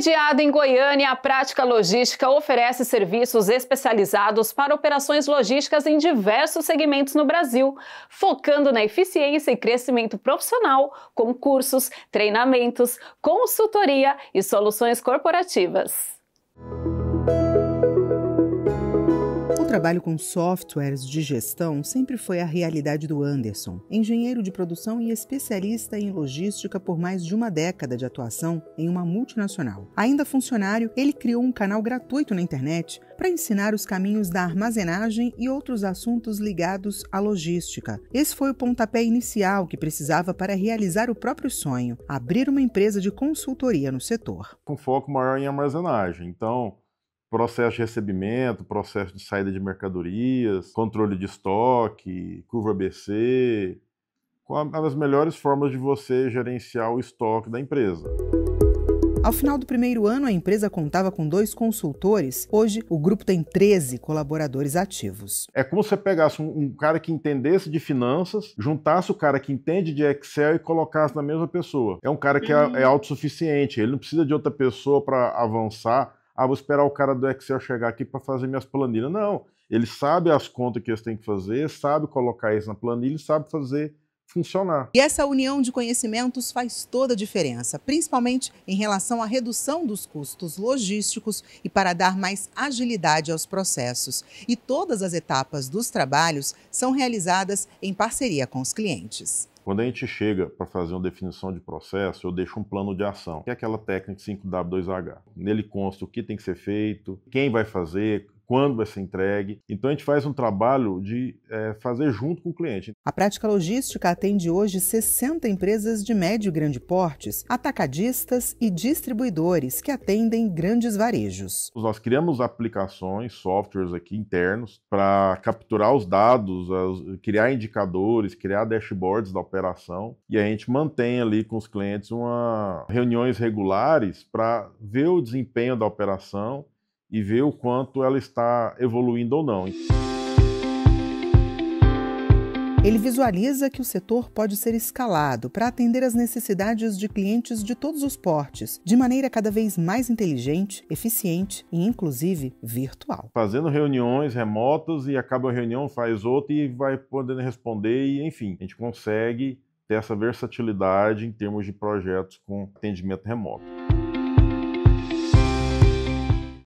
Sediada em Goiânia, a Prática Logística oferece serviços especializados para operações logísticas em diversos segmentos no Brasil, focando na eficiência e crescimento profissional, com cursos, treinamentos, consultoria e soluções corporativas. trabalho com softwares de gestão sempre foi a realidade do Anderson, engenheiro de produção e especialista em logística por mais de uma década de atuação em uma multinacional. Ainda funcionário, ele criou um canal gratuito na internet para ensinar os caminhos da armazenagem e outros assuntos ligados à logística. Esse foi o pontapé inicial que precisava para realizar o próprio sonho, abrir uma empresa de consultoria no setor. Com foco maior em armazenagem. Então, processo de recebimento, processo de saída de mercadorias, controle de estoque, curva BC, as melhores formas de você gerenciar o estoque da empresa. Ao final do primeiro ano, a empresa contava com dois consultores. Hoje, o grupo tem 13 colaboradores ativos. É como se você pegasse um, um, cara que entendesse de finanças, juntasse o cara que entende de Excel e colocasse na mesma pessoa. É um cara que é, uhum. é autossuficiente, ele não precisa de outra pessoa para avançar ah, vou esperar o cara do Excel chegar aqui para fazer minhas planilhas. Não, ele sabe as contas que eles têm que fazer, sabe colocar isso na planilha, sabe fazer funcionar. E essa união de conhecimentos faz toda a diferença, principalmente em relação à redução dos custos logísticos e para dar mais agilidade aos processos. E todas as etapas dos trabalhos são realizadas em parceria com os clientes. Quando a gente chega para fazer uma definição de processo, eu deixo um plano de ação, que é aquela técnica 5W2H. Nele consta o que tem que ser feito, quem vai fazer, quando vai ser entregue. Então a gente faz um trabalho de é, fazer junto com o cliente. A prática logística atende hoje 60 empresas de médio e grande portes, atacadistas e distribuidores que atendem grandes varejos. Nós criamos aplicações, softwares aqui internos para capturar os dados, criar indicadores, criar dashboards da operação e a gente mantém ali com os clientes uma reuniões regulares para ver o desempenho da operação e ver o quanto ela está evoluindo ou não. Ele visualiza que o setor pode ser escalado para atender as necessidades de clientes de todos os portes, de maneira cada vez mais inteligente, eficiente e, inclusive, virtual. Fazendo reuniões remotas e acaba a reunião, faz outra e vai podendo responder, e enfim, a gente consegue ter essa versatilidade em termos de projetos com atendimento remoto.